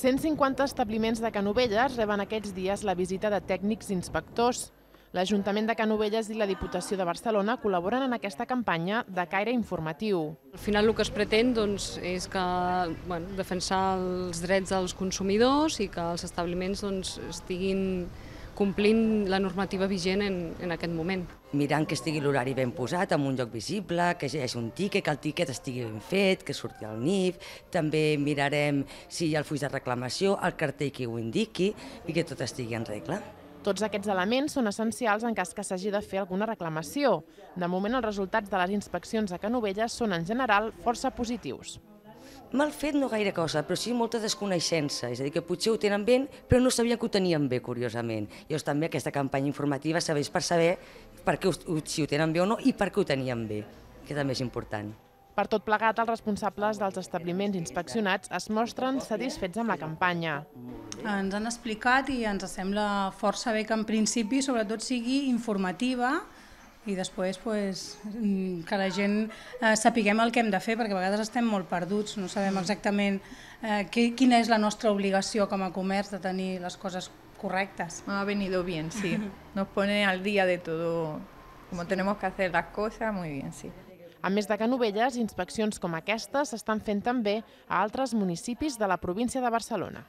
150 establiments de Canovelles reben aquests dies la visita de tècnics inspectors. L'Ajuntament de Canovelles i la Diputació de Barcelona col·laboren en aquesta campanya de caire informatiu. Al final el que es pretén doncs, és que, bueno, defensar els drets dels consumidors i que els establiments doncs, estiguin complint la normativa vigent en, en aquest moment. Mirant que estigui l'horari ben posat, en un lloc visible, que hi hagi un tiquet, que el tiquet estigui ben fet, que surti al NIF, també mirarem si hi ha el fuix de reclamació, el cartell que ho indiqui i que tot estigui en regla. Tots aquests elements són essencials en cas que s'hagi de fer alguna reclamació. De moment, els resultats de les inspeccions a Canovelles són en general força positius. Mal fet no gaire cosa, però sí molta desconeixença, és a dir, que potser ho tenen bé, però no sabien que ho tenien bé, curiosament. Llavors també aquesta campanya informativa serveix per saber per què ho, si ho tenen bé o no i per què ho tenien bé, que també és important. Per tot plegat, els responsables dels establiments inspeccionats es mostren satisfets amb la campanya. Ens han explicat i ens sembla força bé que en principi, sobretot, sigui informativa, i després pues, mm, que la gent eh, sapiguem el que hem de fer, perquè a vegades estem molt perduts, no sabem mm. exactament eh, qui, quina és la nostra obligació com a comerç de tenir les coses correctes. Ha venido bien, sí. Nos pone al día de todo, como sí. tenemos que hacer las cosas, muy bien, sí. A més de Canovelles, inspeccions com aquestes s'estan fent també a altres municipis de la província de Barcelona.